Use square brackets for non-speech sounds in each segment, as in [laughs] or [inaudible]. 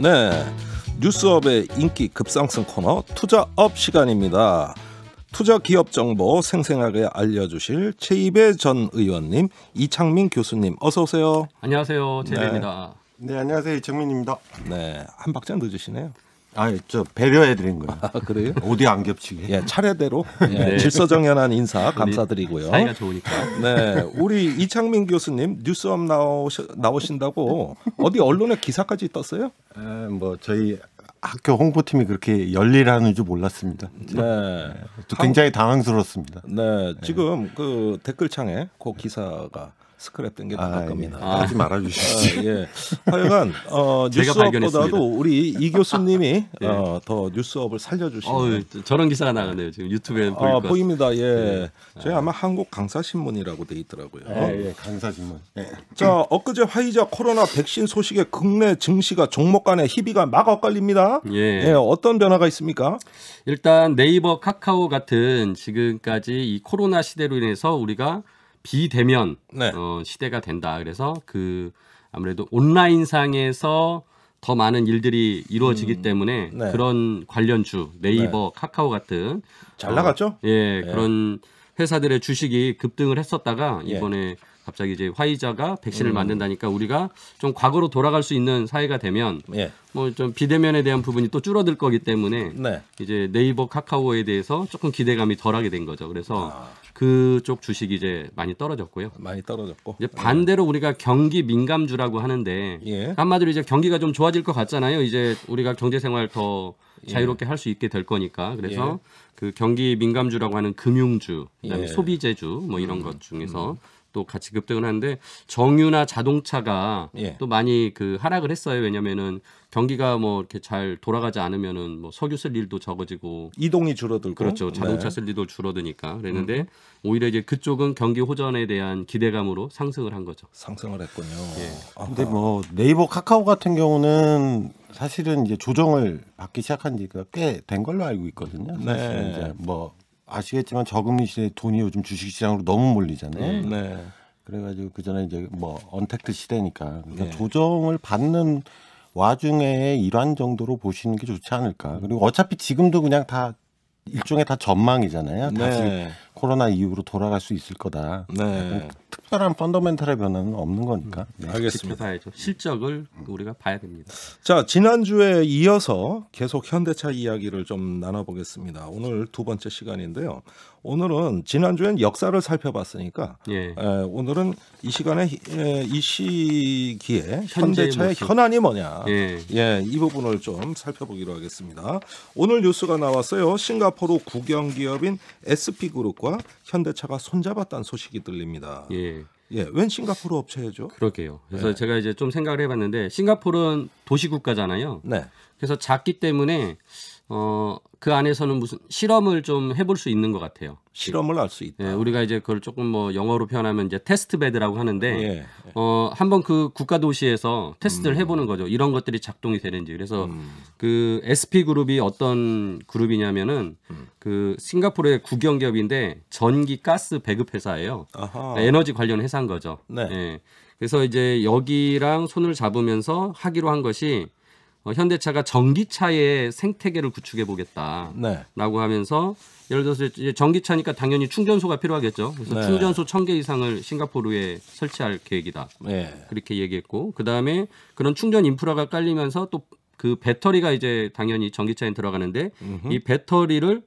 네. 뉴스업의 인기 급상승 코너 투자업 시간입니다. 투자 기업 정보 생생하게 알려주실 최입의 전 의원님, 이창민 교수님, 어서 오세요. 안녕하세요, 제입니다 네. 네, 안녕하세요, 이창민입니다. 네, 한 박자 늦으시네요. 아니 저 배려해 드린 거예요. 아, 그래요? 어디 안 겹치게. 예, 차례대로 네. 예, 질서정연한 인사 감사드리고요. 사이가 좋으니까. 네, 우리 이창민 교수님 뉴스업 나오시, 나오신다고 어디 언론에 기사까지 떴어요? 에, 아, 뭐 저희 학교 홍보팀이 그렇게 열일하는 줄 몰랐습니다. 네, 아, 굉장히 당황스럽습니다. 네, 네, 지금 그 댓글창에 그 기사가 스크랩된 게 아, 나갈 예. 아, 겁니다. 예. 하지 말아 주시지. 아, 예. 하여간 어, 뉴스업보다도 우리 이 교수님이 [laughs] 예. 어, 더 뉴스업을 살려주시는. 저런 기사가 나가네요. 지금 유튜브에 보일 아, 보입니다. 예. 예. 저희 아. 아마 한국 강사신문이라고 돼 있더라고요. 예, 예 강사신문. 예. 자, 엊그제 화이자 코로나 백신 소식에 국내 증시가 종목 간의 희비가 막 엇갈립니다. 예. 어떤 변화가 있습니까? 일단 네이버, 카카오 같은 지금까지 이 코로나 시대로 인해서 우리가 비대면 네. 어, 시대가 된다. 그래서 그 아무래도 온라인상에서 더 많은 일들이 이루어지기 음, 때문에 네. 그런 관련주 네이버, 네. 카카오 같은 잘 나갔죠? 어, 예, 네. 그런 회사들의 주식이 급등을 했었다가 예. 이번에 갑자기 이제 화이자가 백신을 음. 맞는다니까 우리가 좀 과거로 돌아갈 수 있는 사회가 되면 예. 뭐좀 비대면에 대한 부분이 또 줄어들 거기 때문에 네. 이제 네이버 카카오에 대해서 조금 기대감이 덜하게 된 거죠. 그래서 아. 그쪽 주식이 이제 많이 떨어졌고요. 많이 떨어졌고 이제 반대로 예. 우리가 경기 민감주라고 하는데 예. 한마디로 이제 경기가 좀 좋아질 것 같잖아요. 이제 우리가 경제 생활 더 예. 자유롭게 할 수 있게 될 거니까 그래서 예. 그 경기 민감주라고 하는 금융주, 그다음에 예. 소비재주 뭐 이런 음. 것 중에서 음. 또 같이 급등을 하는데 정유나 자동차가 예. 또 많이 그 하락을 했어요. 왜냐면은 경기가 뭐 이렇게 잘 돌아가지 않으면은 뭐 석유 쓸 일도 적어지고 이동이 줄어들고 그렇죠. 네. 자동차 네. 쓸 일도 줄어드니까 그랬는데 음. 오히려 이제 그쪽은 경기 호전에 대한 기대감으로 상승을 한 거죠. 상승을 했군요. 예. 아. 근데 뭐 네이버 카카오 같은 경우는 사실은 이제 조정을 받기 시작한 지가 꽤 된 걸로 알고 있거든요. 사실 네. 이제 뭐 아시겠지만 저금리 시대 돈이 요즘 주식시장으로 너무 몰리잖아요. 음, 네. 그래가지고 그 전에 이제 뭐 언택트 시대니까 그러니까 네. 조정을 받는 와중에의 일환 정도로 보시는 게 좋지 않을까. 그리고 어차피 지금도 그냥 다 일종의 다 전망이잖아요. 다시 네. 코로나 이후로 돌아갈 수 있을 거다. 네. 뭐 특별한 펀더멘탈의 변화는 없는 거니까. 네. 알겠습니다. 봐야죠. 실적을 우리가 봐야 됩니다. 자 지난 주에 이어서 계속 현대차 이야기를 좀 나눠보겠습니다. 오늘 두 번째 시간인데요. 오늘은 지난 주엔 역사를 살펴봤으니까 예. 에, 오늘은 이 시간에 에, 이 시기에 현대차의 현안이 뭐냐. 예. 예, 이 부분을 좀 살펴보기로 하겠습니다. 오늘 뉴스가 나왔어요. 싱가포르 국영 기업인 SP 그룹 기업과 현대차가 손잡았다는 소식이 들립니다. 예. 예, 웬 싱가포르 업체죠? 그러게요. 그래서 네. 제가 이제 좀 생각을 해봤는데 싱가포르는 도시 국가잖아요. 네. 그래서 작기 때문에 어, 그 안에서는 무슨 실험을 좀 해볼 수 있는 것 같아요. 실험을 할 수 있다. 예, 우리가 이제 그걸 조금 뭐 영어로 표현하면 이제 테스트 베드라고 하는데 예, 예. 어 한번 그 국가 도시에서 테스트를 음. 해보는 거죠. 이런 것들이 작동이 되는지. 그래서 음. 그 SP 그룹이 어떤 그룹이냐면은 음. 그 싱가포르의 국영 기업인데 전기 가스 배급 회사예요. 그러 그러니까 에너지 관련 회사인 거죠. 네. 예. 그래서 이제 여기랑 손을 잡으면서 하기로 한 것이 어, 현대차가 전기차의 생태계를 구축해 네. 보겠다라고 네. 하면서 예를 들어서 이제 전기차니까 당연히 충전소가 필요하겠죠. 그래서 네. 충전소 천 개 이상을 싱가포르에 설치할 계획이다. 네. 그렇게 얘기했고 그다음에 그런 충전 인프라가 깔리면서 또 그 배터리가 이제 당연히 전기차에 들어가는데 음흠. 이 배터리를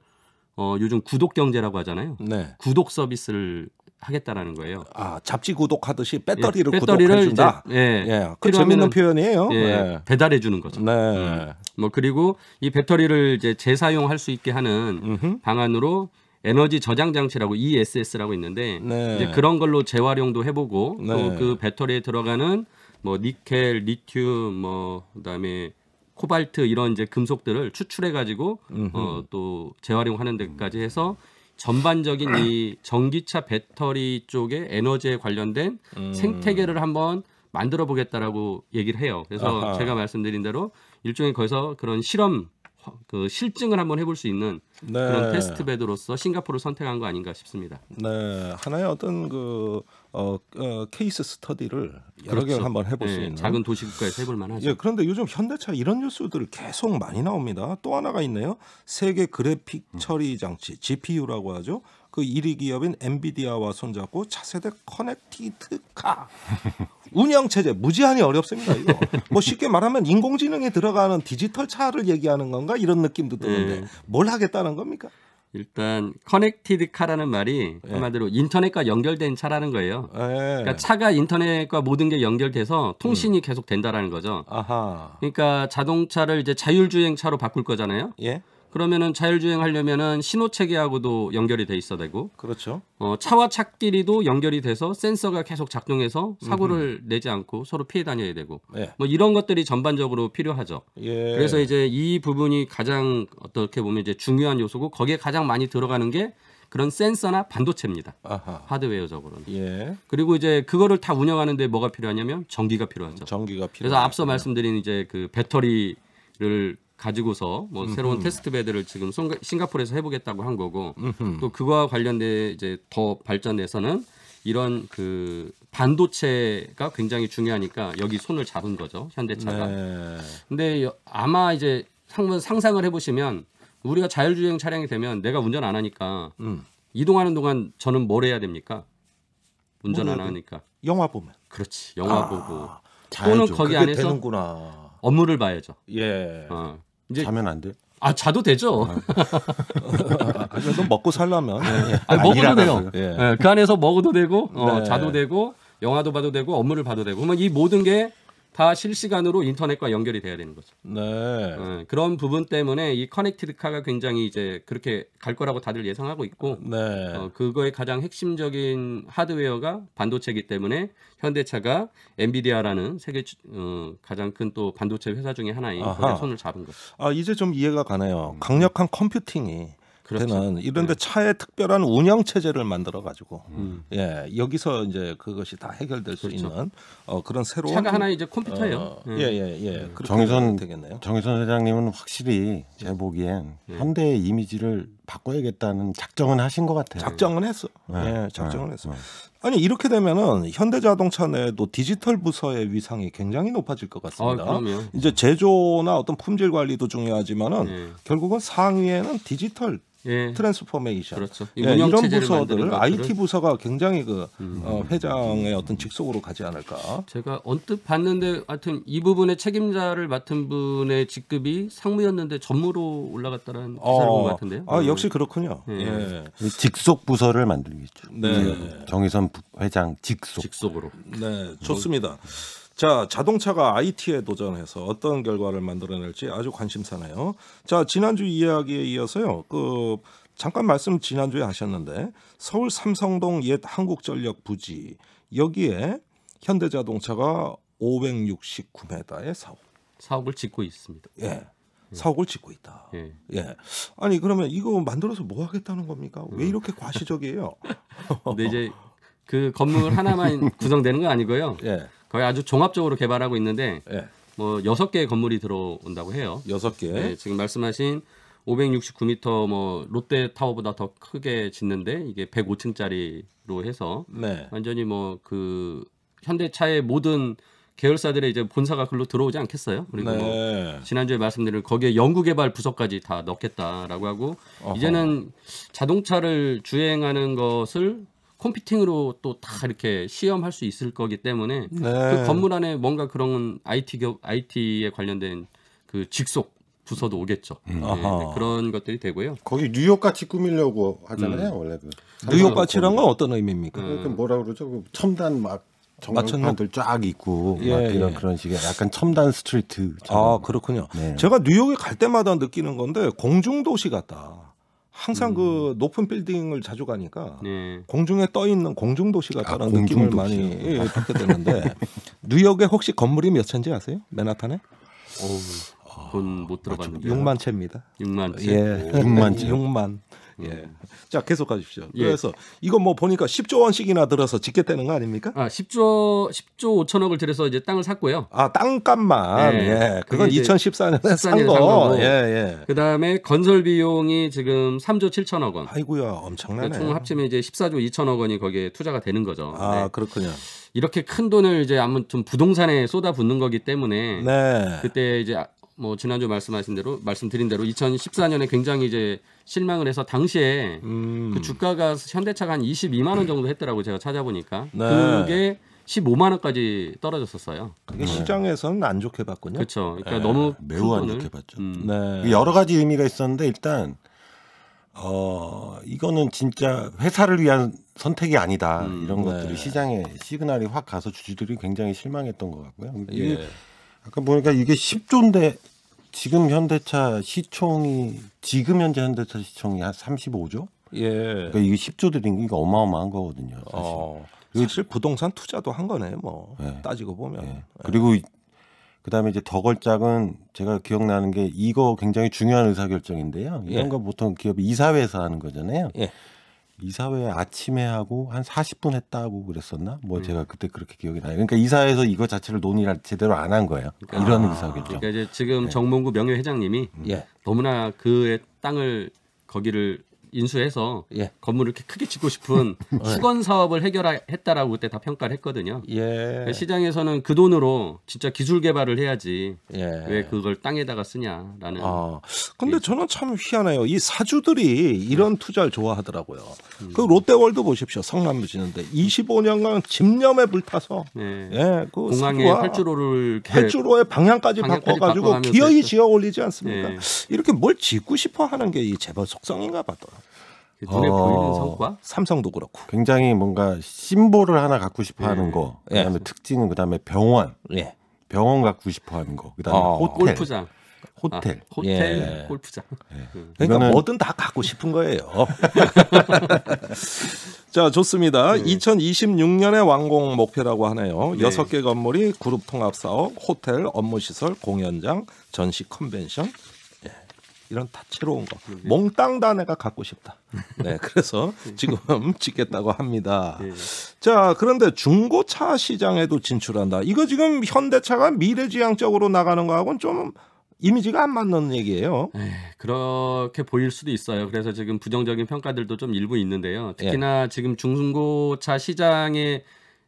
어 요즘 구독 경제라고 하잖아요. 네. 구독 서비스를 하겠다라는 거예요. 아 잡지 구독하듯이 배터리를, 예, 배터리를 구독해준다. 이제, 예, 예, 그 재밌는 표현이에요. 예, 예. 배달해 주는 거죠. 네. 음. 뭐 그리고 이 배터리를 이제 재사용할 수 있게 하는 음흠. 방안으로 에너지 저장 장치라고 ESS라고 있는데 네. 이제 그런 걸로 재활용도 해보고 네. 또그 배터리에 들어가는 뭐 니켈, 리튬, 뭐 그다음에 코발트 이런 이제 금속들을 추출해 가지고 어, 또 재활용하는 데까지 해서 전반적인 이 전기차 배터리 쪽에 에너지에 관련된 음. 생태계를 한번 만들어 보겠다라고 얘기를 해요. 그래서 아하. 제가 말씀드린 대로 일종의 거기서 그런 실험 그 실증을 한번 해볼 수 있는 네. 그런 테스트 배드로서싱가포르 선택한 거 아닌가 싶습니다. 네, 하나의 어떤 그 어, 어 케이스 스터디를 여러 그렇죠. 개를 한번 해볼 네, 수 있는 작은 도시국가에서 해볼 만하죠. 예, 그런데 요즘 현대차 이런 뉴스들 계속 많이 나옵니다. 또 하나가 있네요. 세계 그래픽 음. 처리 장치 GPU라고 하죠. 그 1위 기업인 엔비디아와 손잡고 차세대 커넥티드 카 [laughs] 운영 체제 무지하니 어렵습니다. 이거 뭐 쉽게 말하면 인공지능이 들어가는 디지털 차를 얘기하는 건가 이런 느낌도 드는데 네. 뭘 하겠다는 겁니까? 일단 커넥티드 카라는 말이 예. 한마디로 인터넷과 연결된 차라는 거예요. 예. 그러니까 차가 인터넷과 모든 게 연결돼서 통신이 음. 계속 된다라는 거죠. 아하. 그러니까 자동차를 이제 자율주행 차로 바꿀 거잖아요. 예. 그러면은 자율주행 하려면은 신호 체계하고도 연결이 돼 있어야 되고 그렇죠. 어, 차와 차끼리도 연결이 돼서 센서가 계속 작동해서 사고를 음흠. 내지 않고 서로 피해 다녀야 되고 예. 뭐 이런 것들이 전반적으로 필요하죠. 예. 그래서 이제 이 부분이 가장 어떻게 보면 이제 중요한 요소고 거기에 가장 많이 들어가는 게 그런 센서나 반도체입니다. 아하. 하드웨어적으로는. 예. 그리고 이제 그거를 다 운영하는데 뭐가 필요하냐면 전기가 필요하죠. 전기가 필요. 그래서 앞서 말씀드린 이제 그 배터리를 가지고서 뭐 새로운 테스트 배드를 지금 싱가포르에서 해보겠다고 한 거고 음흠. 또 그와 관련돼 이제 더 발전해서는 이런 그 반도체가 굉장히 중요하니까 여기 손을 잡은 거죠 현대차가. 네. 근데 아마 이제 한번 상상을 해보시면 우리가 자율주행 차량이 되면 내가 운전 안 하니까 음. 이동하는 동안 저는 뭘 해야 됩니까? 운전 안 하니까. 영화 보면. 그렇지. 영화 아, 보고. 또는 거기 안에서 되는구나. 업무를 봐야죠. 예. 어. 이제 자면 안 돼? 아 자도 되죠. 아. [laughs] 그래도 먹고 살라면 네. 아니, 아, 먹어도 돼요. 예. 네. 그 안에서 먹어도 되고 어, 네. 자도 되고 영화도 봐도 되고 업무를 봐도 되고 그면이 모든 게다 실시간으로 인터넷과 연결이 돼야 되는 거죠. 네. 네. 그런 부분 때문에 이 커넥티드카가 굉장히 이제 그렇게 갈 거라고 다들 예상하고 있고, 네. 어, 그거의 가장 핵심적인 하드웨어가 반도체이기 때문에 현대차가 엔비디아라는 세계 어, 가장 큰 또 반도체 회사 중의 하나인 손을 잡은 거죠. 아 이제 좀 이해가 가네요. 음. 강력한 컴퓨팅이 그렇지 이런데 네. 차의 특별한 운영 체제를 만들어 가지고 음. 예 여기서 이제 그것이 다 해결될 그렇죠. 수 있는 어, 그런 새로운 차가 하나 이제 컴퓨터예요. 예예 어, 예, 예. 예, 예. 예. 정의선 되겠네요. 정의선 회장님은 확실히 제 보기엔 현대의 이미지를 바꿔야겠다는 작정은 하신 것 같아요. 작정은 했어. 네. 예, 작정은 네. 했어. 네. 아니 이렇게 되면은 현대자동차 내에도 디지털 부서의 위상이 굉장히 높아질 것 같습니다. 아, 이제 제조나 어떤 품질 관리도 중요하지만은 결국은 상위에는 디지털 예. 트랜스포메이션 그렇죠. 예, 이런 부서들 것들은... IT 부서가 굉장히 그 어, 음. 어, 회장의 어떤 직속으로 가지 않을까. 제가 언뜻 봤는데 하여튼 이 부분의 책임자를 맡은 분의 직급이 상무였는데 전무로 올라갔다는 기사를 어, 것 같은데요. 아 음. 역시 그렇군요. 예. 예. 직속 부서를 만들겠죠. 네. 정의선 회장 직속. 직속으로. 네, 좋습니다. 뭐, 자, 자동차가 IT에 도전해서 어떤 결과를 만들어낼지 아주 관심사네요. 자, 지난주 이야기에 이어서요. 그 잠깐 말씀 지난주에 하셨는데 서울 삼성동 옛 한국전력 부지 여기에 현대자동차가 569m의 사옥 사업을 짓고 있습니다. 예. 사업을 짓고 있다. 예. 예. 아니 그러면 이거 만들어서 뭐 하겠다는 겁니까? 왜 음. 이렇게 과시적이에요? 네 [laughs] 이제 그 건물 하나만 [laughs] 구성되는 건 아니고요. 예. 거의 아주 종합적으로 개발하고 있는데 네. 뭐 여섯 개의 건물이 들어온다고 해요. 여섯 개. 네, 지금 말씀하신 569m 뭐 롯데 타워보다 더 크게 짓는데 이게 105층짜리로 해서 네. 완전히 뭐 그 현대차의 모든 계열사들의 이제 본사가 글로 들어오지 않겠어요? 그리고 뭐 네. 뭐 지난주에 말씀드린 거기에 연구개발 부서까지 다 넣겠다라고 하고 어허. 이제는 자동차를 주행하는 것을 컴퓨팅으로 또 다 이렇게 시험할 수 있을 거기 때문에 네. 그 건물 안에 뭔가 그런 IT 겨, IT에 관련된 그 직속 부서도 오겠죠. 음. 네, 네, 그런 것들이 되고요. 거기 뉴욕 같이 꾸미려고 하잖아요, 음. 원래 그. 뉴욕 같이란 건 어떤 의미입니까? 음. 그 그러 뭐라 그러죠? 그 첨단 막전망들쫙 있고 예, 이런 예. 그런 식의 약간 첨단 스트리트. 아 그렇군요. 네. 제가 뉴욕에 갈 때마다 느끼는 건데 공중 도시 같다. 항상 그 음. 그 높은 빌딩을 자주 가니까 네. 공중에 떠 있는 공중 도시 같다는 아, 느낌을 많이 네. 예, 받게 되는데 [laughs] 뉴욕에 혹시 건물이 몇 채인지 아세요? 맨하탄에? 어 그건 못 그렇죠. 들어봤는데. 6만 채입니다. 6만 채. 예. 6만 채. 6만. 예. 음. 자 계속 가십시오. 예. 그래서 이거뭐 보니까 10조 원씩이나 들어서 짓겠되는거 아닙니까? 아 10조 10조 5천억을 들여서 이제 땅을 샀고요. 아 땅값만 예. 예. 그건 2014년에 산 거. 예, 예. 그다음에 건설 비용이 지금 3조 7천억 원. 아이구야 엄청나네. 그러니까 총 합치면 이제 14조 2천억 원이 거기에 투자가 되는 거죠. 아 네. 그렇군요. 이렇게 큰 돈을 이제 아무튼 부동산에 쏟아붓는 거기 때문에 네. 그때 이제 뭐 지난주 말씀하신 대로 말씀드린 대로 2014년에 굉장히 이제 실망을 해서 당시에 음. 그 주가가 현대차가 한 22만 원 정도 했더라고 제가 찾아보니까 네. 그게 15만 원까지 떨어졌었어요. 그게 네. 시장에서는 안 좋게 봤군요. 그렇죠. 그러니까 네. 너무 매우 안 좋게 봤죠. 음. 네. 여러 가지 의미가 있었는데 일단 어 이거는 진짜 회사를 위한 선택이 아니다 음. 이런 네. 것들이 시장에 시그널이 확 가서 주주들이 굉장히 실망했던 것 같고요. 예. 아까 보니까 이게 10조인데 지금 현대차 시총이 지금 현재 현대차 시총이 한 35조? 예. 그러니까 이게 10조 들인 게 어마어마한 거거든요. 사실. 어, 사실 부동산 투자도 한 거네 뭐 예. 따지고 보면. 예. 예. 그리고 그다음에 이제 더걸작은 제가 기억나는 게 이거 굉장히 중요한 의사결정인데요. 예. 이런 거 보통 기업 이사회에서 하는 거잖아요. 예. 이사회 아침에 하고 한 40분 했다고 그랬었나? 뭐 음. 제가 그때 그렇게 기억이 나요. 그러니까 이사회에서 이거 자체를 논의를 제대로 안 한 거예요. 그러니까 이런 아, 이사겠죠. 그러니까 이제 지금 네. 정몽구 명예회장님이 예. 너무나 그의 땅을 거기를 인수해서 예. 건물을 이렇게 크게 짓고 싶은 [laughs] 네. 수건 사업을 해결했다라고 그때 다 평가를 했거든요. 예. 시장에서는 그 돈으로 진짜 기술 개발을 해야지 예. 왜 그걸 땅에다가 쓰냐라는. 아, 근데 예. 저는 참 희한해요. 이 사주들이 이런 네. 투자를 좋아하더라고요. 음. 그 롯데월드 보십시오. 성남도 지는데 25년간 집념에 불타서 네. 예, 그 공항에 활주로를 활주로의 방향까지, 방향까지 바꿔가지고 기어이 지어 올리지 않습니까? 네. 이렇게 뭘 짓고 싶어 하는 게 이 재벌 속성인가 봐요. 그 눈에 어, 보이는 성과 삼성도 그렇고 굉장히 뭔가 심볼을 하나 갖고 싶어하는 예. 거 예. 그다음에 예. 특징은 그다음에 병원 예. 병원 갖고 싶어하는 거 그다음에 어. 호텔 골프장 호텔 아, 호텔 예. 골프장 예. 음. 그러니까 이거는... 뭐든 다 갖고 싶은 거예요 [laughs] 자 좋습니다 2 0 2 6년에 완공 목표라고 하네요 네. 여섯 개 건물이 그룹 통합 사업 호텔 업무 시설 공연장 전시 컨벤션 이런 다채로운 거 음. 몽땅다 내가 갖고 싶다. 음. 네, 그래서 음. 지금 [laughs] 찍겠다고 합니다. 예. 자, 그런데 중고차 시장에도 진출한다. 이거 지금 현대차가 미래지향적으로 나가는 거하고는 좀 이미지가 안 맞는 얘기예요. 에이, 네, 그렇게 보일 수도 있어요. 그래서 지금 부정적인 평가들도 좀 일부 있는데요. 특히나 예. 지금 중고차 시장에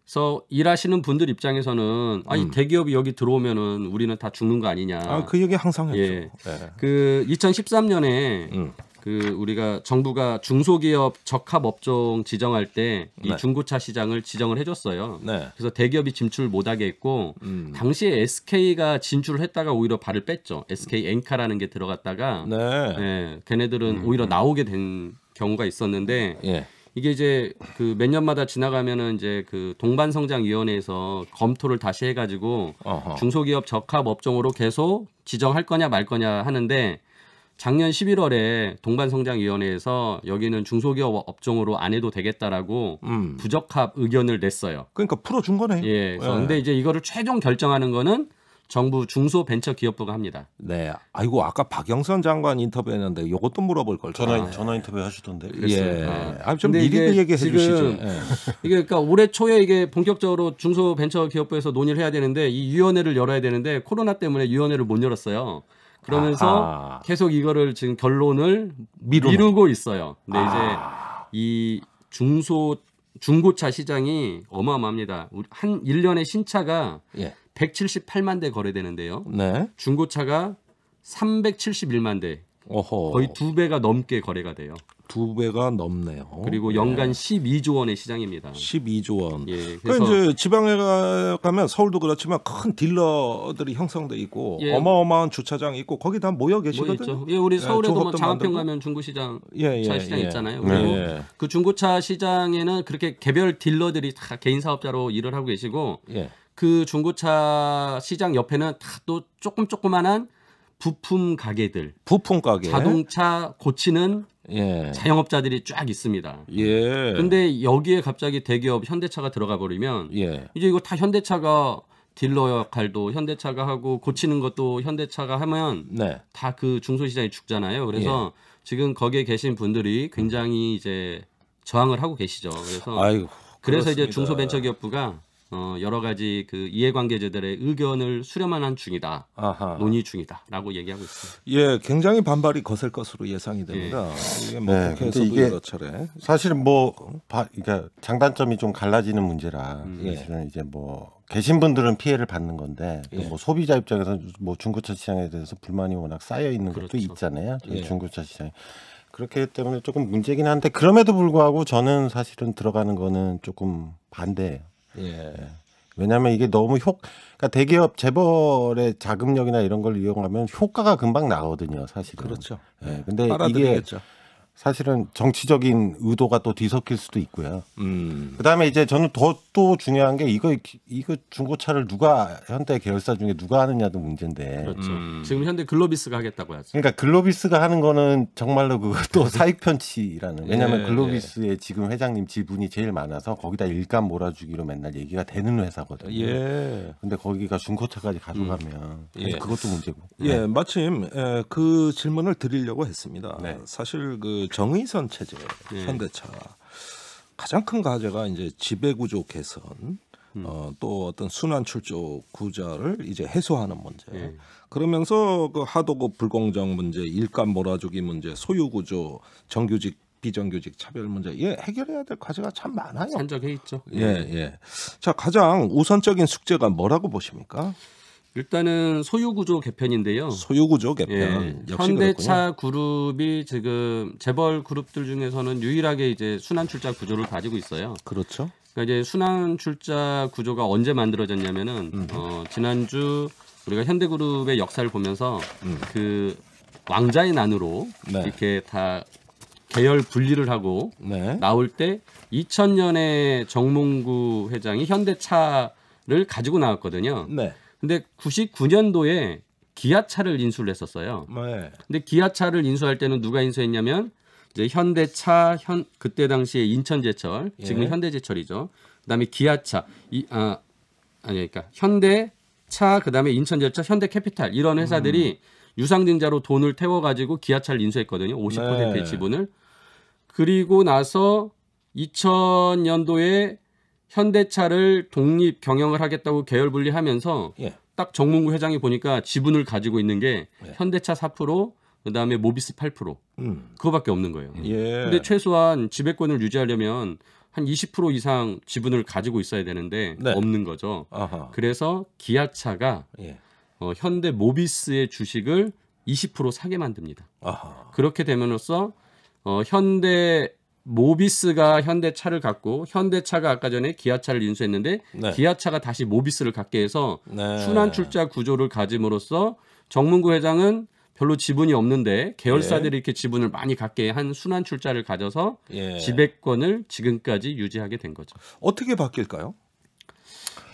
그래서 일하시는 분들 입장에서는 아니 음. 대기업이 여기 들어오면은 우리는 다 죽는 거 아니냐. 아, 그 얘기 항상 예. 했죠. 예. 네. 그 2013년에 음. 그 우리가 정부가 중소기업 적합 업종 지정할 때이 네. 중고차 시장을 지정을 해줬어요. 네. 그래서 대기업이 진출 못하게 했고 음. 당시에 SK가 진출을 했다가 오히려 발을 뺐죠. SK 엔카라는 게 들어갔다가 네. 예, 걔네들은 음. 오히려 음. 나오게 된 경우가 있었는데 예. 이게 이제 그 몇 년마다 지나가면은 이제 그 동반 성장 위원회에서 검토를 다시 해 가지고 중소기업 적합 업종으로 계속 지정할 거냐 말 거냐 하는데 작년 11월에 동반성장위원회에서 여기는 중소기업 업종으로 안 해도 되겠다라고 음. 부적합 의견을 냈어요. 그러니까 풀어준 거네. 예. 그런데 어, 예. 이제 이거를 최종 결정하는 거는 정부 중소벤처기업부가 합니다. 네. 아이고 아까 박영선 장관 인터뷰했는데 이것도 물어볼 걸 전화 아, 전화 인터뷰 하시던데. 예. 아, 네. 좀 미리 그 얘기해 주시죠. 예. [laughs] 이게 그러니까 올해 초에 이게 본격적으로 중소벤처기업부에서 논의를 해야 되는데 이 위원회를 열어야 되는데 코로나 때문에 위원회를 못 열었어요. 그러면서 아하. 계속 이거를 지금 결론을 미루는. 미루고 있어요. 근데 아. 이제 이 중소 중고차 시장이 어마어마합니다. 한 1년에 신차가 예. 178만 대 거래되는데요. 네. 중고차가 371만 대. 어허. 거의 두 배가 넘게 거래가 돼요. 두 배가 넘네요. 그리고 예. 연간 네. 12조 원의 시장입니다. 12조 원. 예, 그러니까 이제 지방에 가면 서울도 그렇지만 큰 딜러들이 형성돼 있고 예. 어마어마한 주차장 있고 거기 다 모여 계시거든요. 예, 우리 예, 서울에도 예, 뭐 장안평 가면 중고시장 예, 예 차 시장 있잖아요. 그리고 그 중고차 시장에는 그렇게 개별 딜러들이 다 개인 사업자로 일을 하고 계시고 그 중고차 시장 옆에는 다 또 조금 조그만한 부품 가게들, 부품 가게, 자동차 고치는 예. 자영업자들이 쫙 있습니다. 예. 근데 여기에 갑자기 대기업 현대차가 들어가 버리면 예. 이제 이거 다 현대차가 딜러 역할도 현대차가 하고 고치는 것도 현대차가 하면 네. 다그 중소시장이 죽잖아요. 그래서 예. 지금 거기에 계신 분들이 굉장히 이제 저항을 하고 계시죠. 그래서 아이고, 그래서 이제 중소벤처기업부가 어, 여러 가지 그 이해관계자들의 의견을 수렴하는 중이다, 아하. 논의 중이다라고 얘기하고 있습니다. 예, 굉장히 반발이 거셀 것으로 예상이 됩니다. 예. 이게 뭐 네, 이게 여러 차례. 사실뭐 바, 그러니까 장단점이 좀 갈라지는 문제라 음. 예. 예. 사 이제 뭐 계신 분들은 피해를 받는 건데 예. 뭐 소비자 입장에서는 뭐 중고차 시장에 대해서 불만이 워낙 쌓여 있는 그렇죠. 것도 있잖아요. 예. 중고차 시장. 그렇기 때문에 조금 문제긴 한데 그럼에도 불구하고 저는 사실은 들어가는 거는 조금 반대예요. 예. 예. 왜냐하면 이게 너무 효, 그러니까 대기업 재벌의 자금력이나 이런 걸 이용하면 효과가 금방 나거든요, 사실은. 그렇죠. 예. 근데 이게 사실은 정치적인 의도가 또 뒤섞일 수도 있고요. 음. 그다음에 이제 저는 더 또 중요한 게 이거 이거 중고차를 누가 현대 계열사 중에 누가 하느냐도 문제인데. 그렇죠. 음. 지금 현대 글로비스가 하겠다고 하죠. 그러니까 글로비스가 하는 거는 정말로 그것도 [laughs] 네. 사익 편취라는. 왜냐하면 예, 예, 글로비스의 예. 지금 회장님 지분이 제일 많아서 거기다 일감 몰아주기로 맨날 얘기가 되는 회사거든요. 예. 근데 거기가 중고차까지 가져가면 음. 예. 그것도 문제고. 예, 네. 마침 예, 그 질문을 드리려고 했습니다. 네. 사실 그 정의선 체제 네. 예. 현대차 가장 큰 과제가 이제 지배 구조 개선 음. 어, 또 어떤 순환 출조 구조를 이제 해소하는 문제. 예. 그러면서 그 하도급 불공정 문제, 일감 몰아주기 문제, 소유 구조, 정규직 비정규직 차별 문제 예 해결해야 될 과제가 참 많아요. 산적해 있죠. 예 예. 예. 자 가장 우선적인 숙제가 뭐라고 보십니까? 일단은 소유구조 개편인데요. 소유구조 예, 개편. 예, 현대차 그렇군요. 그룹이 지금 재벌 그룹들 중에서는 유일하게 이제 순환출자 구조를 가지고 있어요. 그렇죠. 그러니까 이제 순환출자 구조가 언제 만들어졌냐면은 음. 어, 지난주 우리가 현대그룹의 역사를 보면서 음. 그 왕자의 난으로 네. 이렇게 다 계열 분리를 하고 네. 나올 때 2000년에 정몽구 회장이 현대차를 가지고 나왔거든요. 네. 근데 99년도에 기아차를 인수를 했었어요. 네. 근데 기아차를 인수할 때는 누가 인수했냐면 이제 현대차 현 그때 당시에 인천제철 예. 지금 현대제철이죠. 그다음에 기아차 이 아 아니 그러니까 현대차 그다음에 인천제철 현대캐피탈 이런 회사들이 음. 유상증자로 돈을 태워 가지고 기아차를 인수했거든요. 50%의 네. 지분을 그리고 나서 2000년도에 현대차를 독립 경영을 하겠다고 계열 분리하면서 예. 딱 정몽구 회장이 보니까 지분을 가지고 있는 게 예. 현대차 4% 그다음에 모비스 8% 음. 그거밖에 없는 거예요. 예. 근데 최소한 지배권을 유지하려면 한 20% 이상 지분을 가지고 있어야 되는데 네. 없는 거죠. 아하. 그래서 기아차가 예. 어, 현대 모비스의 주식을 20% 사게 만듭니다. 아하. 그렇게 되면서 어, 현대 모비스가 현대차를 갖고 현대차가 아까 전에 기아차를 인수했는데 네. 기아차가 다시 모비스를 갖게 해서 네. 순환 출자 구조를 가짐으로써 정문구 회장은 별로 지분이 없는데 계열사들이 예. 이렇게 지분을 많이 갖게 한 순환 출자를 가져서 예. 지배권을 지금까지 유지하게 된 거죠. 어떻게 바뀔까요?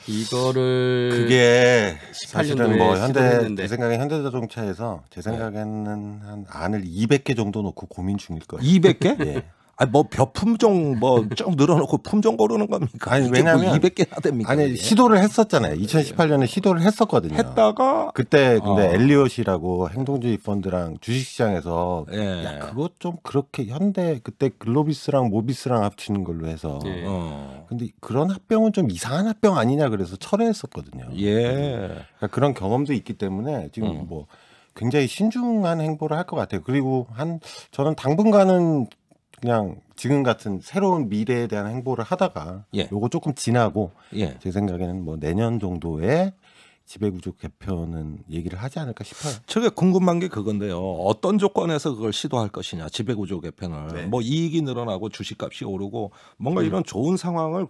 이거를 그게 사실은 뭐 현대 제 생각에 현대자동차에서 제 생각에는 네. 한 안을 200개 정도 놓고 고민 중일 거예요. 200개? 예. 아뭐 벼품종 뭐쭉 늘어놓고 품종 고르는 겁니까? 아니 뭐 왜냐면 200개나 됩니까? 아니 이게? 시도를 했었잖아요. 2018년에 시도를 했었거든요. 했다가 그때 근데 어. 엘리엇이라고 행동주의 펀드랑 주식시장에서 예. 야 그것 좀 그렇게 현대 그때 글로비스랑 모비스랑 합치는 걸로 해서 예. 어. 어. 근데 그런 합병은 좀 이상한 합병 아니냐 그래서 철회했었거든요. 예. 예. 그러니까 그런 경험도 있기 때문에 지금 음. 뭐 굉장히 신중한 행보를 할 것 같아요. 그리고 한 저는 당분간은 그냥 지금 같은 새로운 미래에 대한 행보를 하다가 예. 요거 조금 지나고 예. 제 생각에는 뭐 내년 정도에 지배구조 개편은 얘기를 하지 않을까 싶어요. 저게 궁금한 게 그건데요. 어떤 조건에서 그걸 시도할 것이냐 지배구조 개편을 네. 뭐 이익이 늘어나고 주식값이 오르고 뭔가 음. 이런 좋은 상황을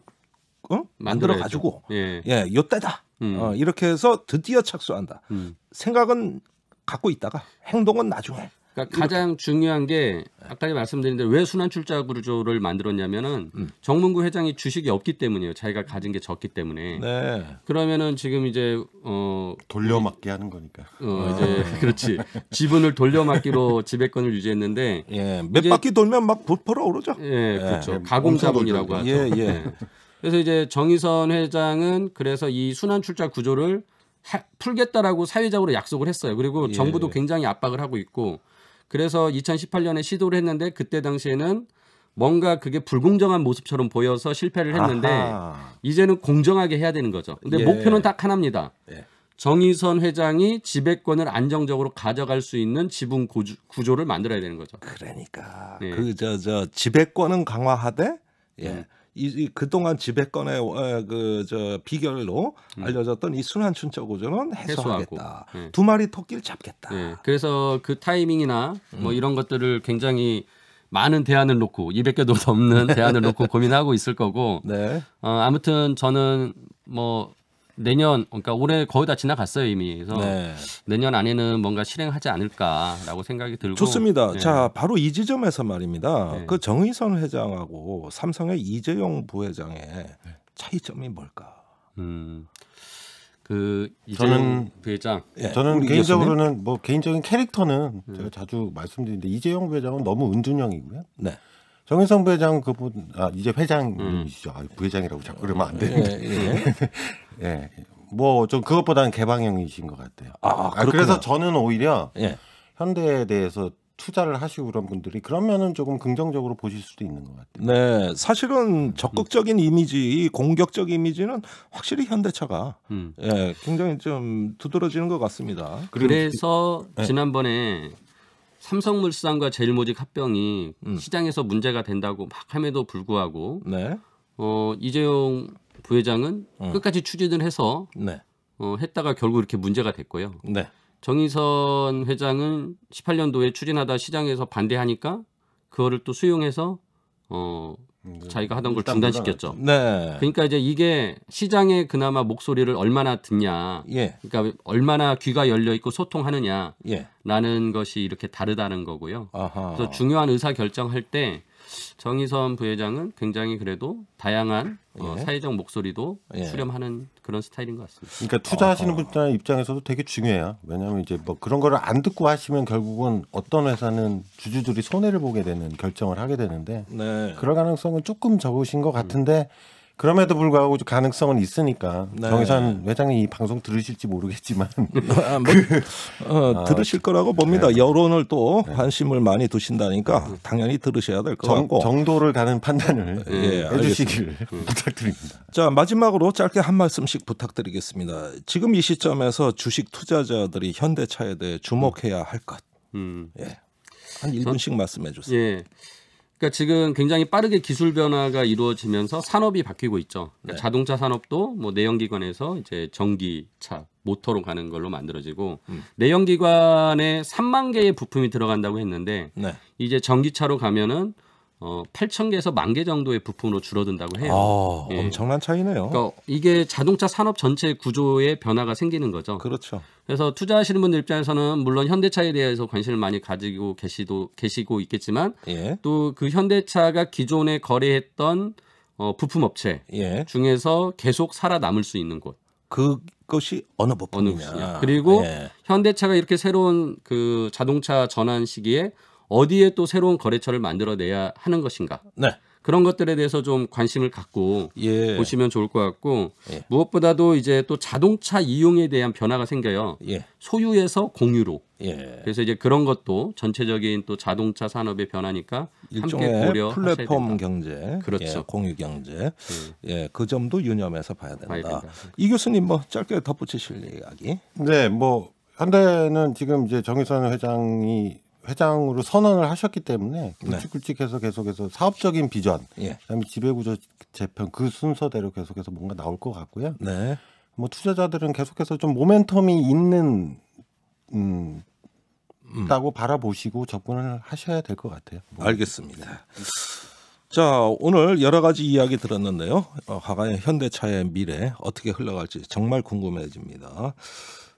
어? 만들어 가지고 예. 예, 요때다 음. 어, 이렇게 해서 드디어 착수한다. 음. 생각은 갖고 있다가 행동은 나중에 그러니까 가장 중요한 게 아까 말씀드린 대로 왜 순환 출자 구조를 만들었냐면은 음. 정문구 회장이 주식이 없기 때문이에요. 자기가 가진 게 적기 때문에. 네. 그러면은 지금 이제 어 돌려막기 하는 거니까. 어 이제 [laughs] 그렇지. 지분을 돌려막기로 지배권을 유지했는데 예, 몇이 바퀴 돌면 막 부풀어 오르죠. 예, 예 그렇죠. 예, 가공 자본이라고 하죠. 예, 예. 네. 그래서 이제 정의선 회장은 그래서 이 순환 출자 구조를 하, 풀겠다라고 사회적으로 약속을 했어요. 그리고 예. 정부도 예. 굉장히 압박을 하고 있고 그래서 2018년에 시도를 했는데 그때 당시에는 뭔가 그게 불공정한 모습처럼 보여서 실패를 했는데 아하. 이제는 공정하게 해야 되는 거죠. 근데 예. 목표는 딱 하나입니다. 예. 정의선 회장이 지배권을 안정적으로 가져갈 수 있는 지분 구조, 구조를 만들어야 되는 거죠. 그러니까 예. 그저저 지배권은 강화하되 예. 음. 이, 이 그동안 지배권의 어, 그저 비결로 음. 알려졌던 이 순환춘적 구조는 해소하겠다. 네. 두 마리 토끼를 잡겠다. 네. 그래서 그 타이밍이나 뭐 음. 뭐 이런 것들을 굉장히 많은 대안을 놓고 200개도 넘는 [laughs] 대안을 놓고 고민하고 있을 거고. 네. 어, 아무튼 저는 뭐 내년 그러니까 올해 거의 다 지나갔어요 이미 그래서 네. 내년 안에는 뭔가 실행하지 않을까라고 생각이 들고 좋습니다. 네. 자 바로 이 지점에서 말입니다. 네. 그 정의선 회장하고 삼성의 이재용 부회장의 차이점이 뭘까? 음. 그 저는 부회장 예, 저는 개인적으로는 뭐 개인적인 캐릭터는 네. 제가 자주 말씀드리는데 이재용 부회장은 너무 은둔형이고요. 네. 정윤성 부회장 그분 아 이제 회장이시죠. 음. 아, 부회장이라고 자꾸 그러면 안 예, 되는데. 예. [laughs] 예. 뭐 좀 그것보다는 개방형이신 것 같아요. 아, 아 그래서 저는 오히려 예. 현대에 대해서 투자를 하시고 그런 분들이 그러면은 조금 긍정적으로 보실 수도 있는 것 같아요. 네, 사실은 적극적인 음. 이미지, 공격적 이미지는 확실히 현대차가 음. 예, 굉장히 좀 두드러지는 것 같습니다. 그래서 네. 지난번에 삼성물산과 제일모직 합병이 음. 시장에서 문제가 된다고 막 함에도 불구하고 네. 어, 이재용 부회장은 음. 끝까지 추진을 해서 네. 어, 했다가 결국 이렇게 문제가 됐고요. 네. 정의선 회장은 18년도에 추진하다 시장에서 반대하니까 그거를 또 수용해서 어, 음, 자기가 하던 걸 중단시켰죠. 네. 그러니까 이제 이게 시장에 그나마 목소리를 얼마나 듣냐. 예. 그러니까 얼마나 귀가 열려 있고 소통하느냐라는 예. 것이 이렇게 다르다는 거고요. 아하. 그래서 중요한 의사 결정할 때 정의선 부회장은 굉장히 그래도 다양한 어, 예. 사회적 목소리도 예. 수렴하는 그런 스타일인 것 같습니다. 그러니까 투자하시는 어. 분들 입장에서도 되게 중요해요. 왜냐하면 이제 뭐 그런 거를 안 듣고 하시면 결국은 어떤 회사는 주주들이 손해를 보게 되는 결정을 하게 되는데 네. 그럴 가능성은 조금 적으신 것 같은데 음. 그럼에도 불구하고 가능성은 있으니까 네. 정의선 회장님 이 방송 들으실지 모르겠지만 [laughs] 아, 뭐, 그, 어, 아, 들으실 거라고 봅니다. 네. 여론을 또 네. 관심을 많이 두신다니까 당연히 들으셔야 될것 같고 정도를 가는 판단을 예, 예 해주시길 음. 부탁드립니다. 자 마지막으로 짧게 한 말씀씩 부탁드리겠습니다. 지금 이 시점에서 주식 투자자들이 현대차에 대해 주목해야 할 것. 음. 예. 한 1분씩 말씀해 주세요. 예. 그러니까 지금 굉장히 빠르게 기술 변화가 이루어지면서 산업이 바뀌고 있죠. 그러니까 네. 자동차 산업도 뭐 내연기관에서 이제 전기차 모터로 가는 걸로 만들어지고 음. 내연기관에 3만 개의 부품이 들어간다고 했는데 네. 이제 전기차로 가면은 어, 8천 개에서 만개 정도의 부품으로 줄어든다고 해요. 아, 예. 엄청난 차이네요. 그러니까 이게 자동차 산업 전체 구조의 변화가 생기는 거죠. 그렇죠. 그래서 투자하시는 분들 입장에서는 물론 현대차에 대해서 관심을 많이 가지고 계시도 계시고 있겠지만 예. 또그 현대차가 기존에 거래했던 어, 부품 업체 예. 중에서 계속 살아남을 수 있는 곳. 그것이 어느 부품이냐. 어느 그리고 예. 현대차가 이렇게 새로운 그 자동차 전환 시기에 어디에 또 새로운 거래처를 만들어내야 하는 것인가. 네. 그런 것들에 대해서 좀 관심을 갖고 예. 보시면 좋을 것 같고 예. 무엇보다도 이제 또 자동차 이용에 대한 변화가 생겨요. 예. 소유에서 공유로. 예. 그래서 이제 그런 것도 전체적인 또 자동차 산업의 변화니까 함께 고려 플랫폼 경제, 그렇죠. 예, 공유 경제, 음. 예, 그 점도 유념해서 봐야 된다. 봐야 된다. 이 교수님 뭐 짧게 덧붙이실 이야기? 네, 뭐 한대는 지금 이제 정의선 회장이 회장으로 선언을 하셨기 때문에 네. 굵직굵직해서 계속해서 사업적인 비전, 예. 그다음에 지배구조 재편 그 순서대로 계속해서 뭔가 나올 것 같고요. 네. 뭐 투자자들은 계속해서 좀 모멘텀이 있는 음, 음. 다고 바라보시고 접근을 하셔야 될 것 같아요. 뭐. 알겠습니다. 자 오늘 여러 가지 이야기 들었는데요. 어, 과연 현대차의 미래 어떻게 흘러갈지 정말 궁금해집니다.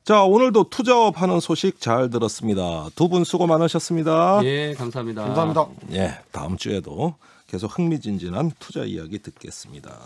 자, 오늘도 투자업 하는 소식 잘 들었습니다. 두 분 수고 많으셨습니다. 예, 감사합니다. 감사합니다. 예, 다음 주에도 계속 흥미진진한 투자 이야기 듣겠습니다.